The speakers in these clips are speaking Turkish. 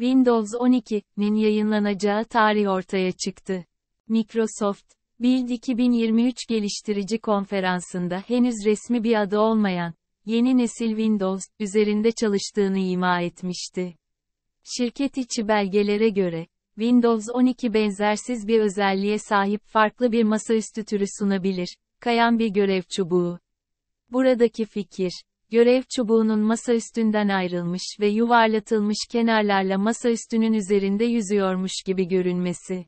Windows 12'nin yayınlanacağı tarih ortaya çıktı. Microsoft, Build 2023 geliştirici konferansında henüz resmi bir adı olmayan, yeni nesil Windows, üzerinde çalıştığını ima etmişti. Şirket içi belgelere göre, Windows 12 benzersiz bir özelliğe sahip farklı bir masaüstü türü sunabilir, kayan bir görev çubuğu. Buradaki fikir, görev çubuğunun masa üstünden ayrılmış ve yuvarlatılmış kenarlarla masa üstünün üzerinde yüzüyormuş gibi görünmesi.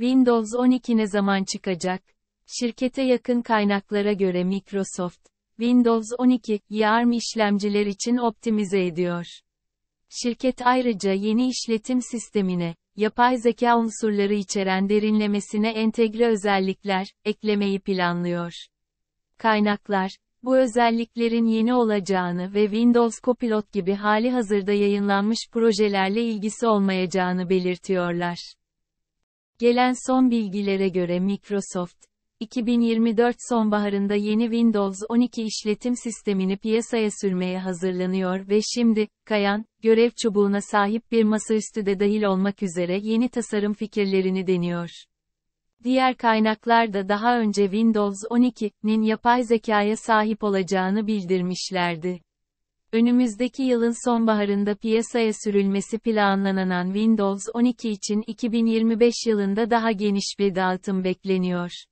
Windows 12 ne zaman çıkacak? Şirkete yakın kaynaklara göre Microsoft, Windows 12, ARM işlemciler için optimize ediyor. Şirket ayrıca yeni işletim sistemine, yapay zeka unsurları içeren derinlemesine entegre özellikler, eklemeyi planlıyor. Kaynaklar, bu özelliklerin yeni olacağını ve Windows Copilot gibi hali hazırda yayınlanmış projelerle ilgisi olmayacağını belirtiyorlar. Gelen son bilgilere göre Microsoft, 2024 sonbaharında yeni Windows 12 işletim sistemini piyasaya sürmeye hazırlanıyor ve şimdi, kayan, görev çubuğuna sahip bir masaüstü de dahil olmak üzere yeni tasarım fikirlerini deniyor. Diğer kaynaklar da daha önce Windows 12'nin yapay zekaya sahip olacağını bildirmişlerdi. Önümüzdeki yılın sonbaharında piyasaya sürülmesi planlanan Windows 12 için 2025 yılında daha geniş bir dağıtım bekleniyor.